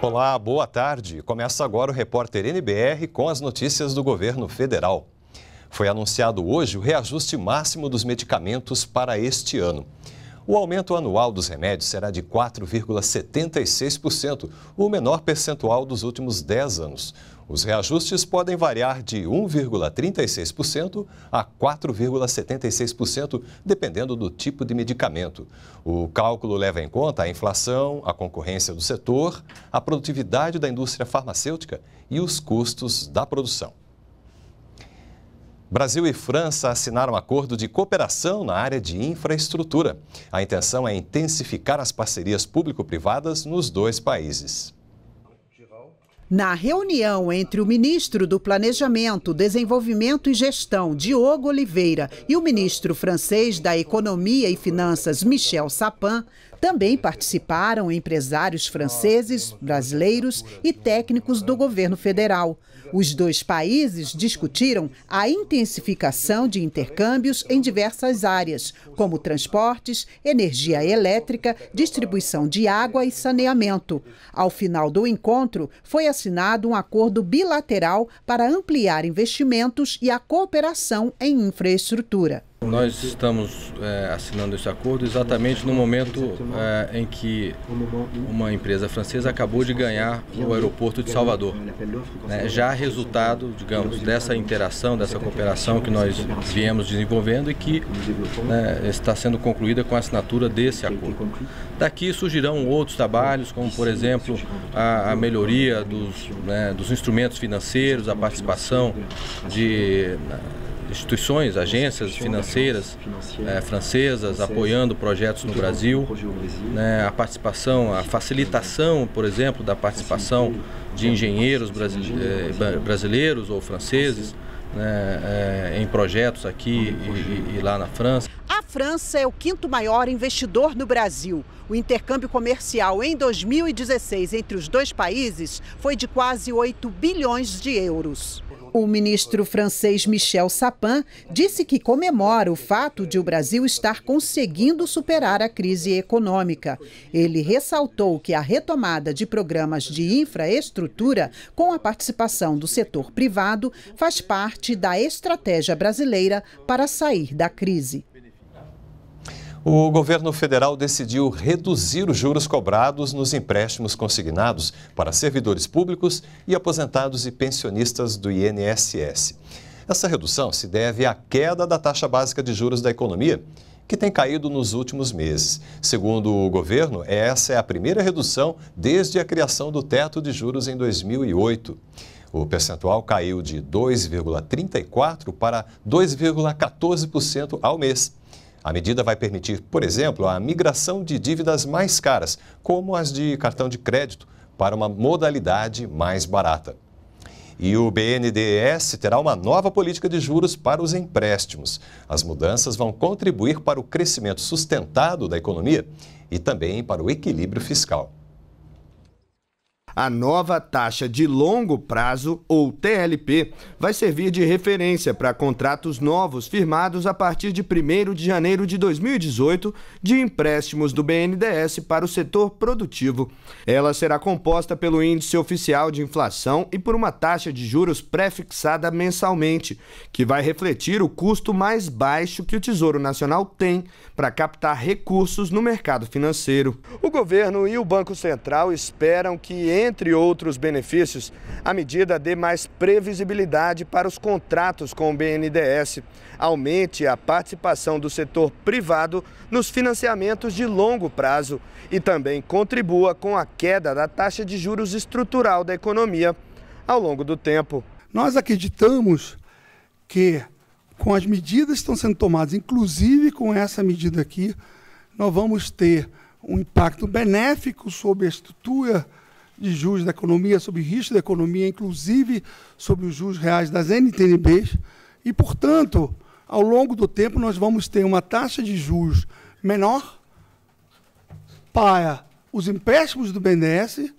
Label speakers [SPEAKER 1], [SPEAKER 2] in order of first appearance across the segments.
[SPEAKER 1] Olá, boa tarde. Começa agora o repórter NBR com as notícias do governo federal. Foi anunciado hoje o reajuste máximo dos medicamentos para este ano. O aumento anual dos remédios será de 4,76%, o menor percentual dos últimos 10 anos. Os reajustes podem variar de 1,36% a 4,76%, dependendo do tipo de medicamento. O cálculo leva em conta a inflação, a concorrência do setor, a produtividade da indústria farmacêutica e os custos da produção. Brasil e França assinaram um acordo de cooperação na área de infraestrutura. A intenção é intensificar as parcerias público-privadas nos dois países.
[SPEAKER 2] Na reunião entre o ministro do Planejamento, Desenvolvimento e Gestão, Diogo Oliveira, e o ministro francês da Economia e Finanças, Michel Sapin, também participaram empresários franceses, brasileiros e técnicos do governo federal. Os dois países discutiram a intensificação de intercâmbios em diversas áreas, como transportes, energia elétrica, distribuição de água e saneamento. Ao final do encontro, foi assinado um acordo bilateral para ampliar investimentos e a cooperação em infraestrutura.
[SPEAKER 3] Nós estamos é, assinando esse acordo exatamente no momento é, em que uma empresa francesa acabou de ganhar o aeroporto de Salvador. Né? Já resultado, digamos, dessa interação, dessa cooperação que nós viemos desenvolvendo e que né, está sendo concluída com a assinatura desse acordo. Daqui surgirão outros trabalhos, como por exemplo a, a melhoria dos, né, dos instrumentos financeiros, a participação de né, instituições, agências financeiras é, francesas apoiando projetos no Brasil, né, a participação, a facilitação, por exemplo, da participação de engenheiros eh, brasileiros ou franceses né, eh, em projetos aqui e, e lá na França.
[SPEAKER 2] A França é o quinto maior investidor no Brasil. O intercâmbio comercial em 2016 entre os dois países foi de quase 8 bilhões de euros. O ministro francês Michel Sapin disse que comemora o fato de o Brasil estar conseguindo superar a crise econômica. Ele ressaltou que a retomada de programas de infraestrutura com a participação do setor privado faz parte da estratégia brasileira para sair da crise.
[SPEAKER 1] O governo federal decidiu reduzir os juros cobrados nos empréstimos consignados para servidores públicos e aposentados e pensionistas do INSS. Essa redução se deve à queda da taxa básica de juros da economia, que tem caído nos últimos meses. Segundo o governo, essa é a primeira redução desde a criação do teto de juros em 2008. O percentual caiu de 2,34% para 2,14% ao mês. A medida vai permitir, por exemplo, a migração de dívidas mais caras, como as de cartão de crédito, para uma modalidade mais barata. E o BNDES terá uma nova política de juros para os empréstimos. As mudanças vão contribuir para o crescimento sustentado da economia e também para o equilíbrio fiscal. A nova taxa de longo prazo, ou
[SPEAKER 4] TLP, vai servir de referência para contratos novos firmados a partir de 1 de janeiro de 2018 de empréstimos do BNDES para o setor produtivo. Ela será composta pelo Índice Oficial de Inflação e por uma taxa de juros pré-fixada mensalmente, que vai refletir o custo mais baixo que o Tesouro Nacional tem para captar recursos no mercado financeiro. O governo e o Banco Central esperam que, entre outros benefícios, a medida dê mais previsibilidade para os contratos com o BNDES, aumente a participação do setor privado nos financiamentos de longo prazo e também contribua com a queda da taxa de juros estrutural da economia ao longo do tempo.
[SPEAKER 5] Nós acreditamos que com as medidas que estão sendo tomadas, inclusive com essa medida aqui, nós vamos ter um impacto benéfico sobre a estrutura de juros da economia, sobre risco da economia, inclusive sobre os juros reais das NTNBs. E, portanto, ao longo do tempo, nós vamos ter uma taxa de juros menor para os empréstimos do BNDES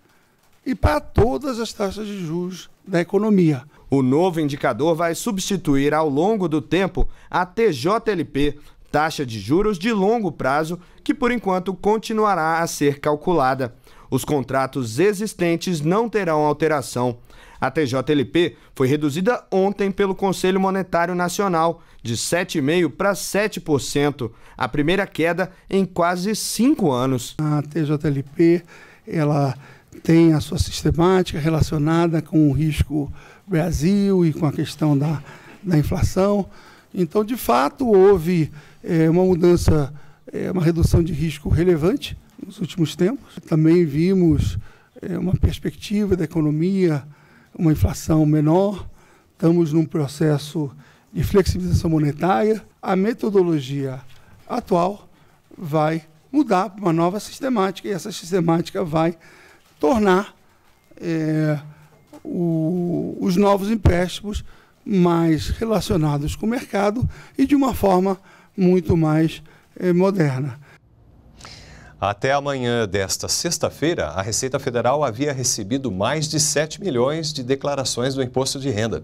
[SPEAKER 5] e para todas as taxas de juros da economia.
[SPEAKER 4] O novo indicador vai substituir ao longo do tempo a TJLP, taxa de juros de longo prazo, que por enquanto continuará a ser calculada os contratos existentes não terão alteração. A TJLP foi reduzida ontem pelo Conselho Monetário Nacional, de 7,5% para 7%, a primeira
[SPEAKER 5] queda em quase cinco anos. A TJLP ela tem a sua sistemática relacionada com o risco Brasil e com a questão da, da inflação. Então, de fato, houve é, uma mudança, é, uma redução de risco relevante nos últimos tempos. Também vimos é, uma perspectiva da economia, uma inflação menor, estamos num processo de flexibilização monetária. A metodologia atual vai mudar para uma nova sistemática e essa sistemática vai tornar é, o, os novos empréstimos mais relacionados com o mercado e de uma forma muito mais é, moderna.
[SPEAKER 1] Até amanhã desta sexta-feira, a Receita Federal havia recebido mais de 7 milhões de declarações do imposto de renda.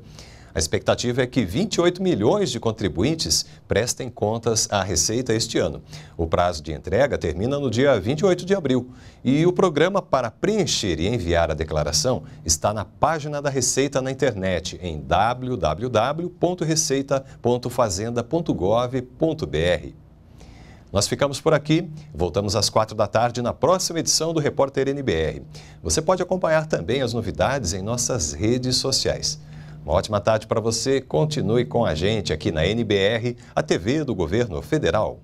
[SPEAKER 1] A expectativa é que 28 milhões de contribuintes prestem contas à Receita este ano. O prazo de entrega termina no dia 28 de abril. E o programa para preencher e enviar a declaração está na página da Receita na internet em www.receita.fazenda.gov.br. Nós ficamos por aqui, voltamos às quatro da tarde na próxima edição do Repórter NBR. Você pode acompanhar também as novidades em nossas redes sociais. Uma ótima tarde para você, continue com a gente aqui na NBR, a TV do Governo Federal.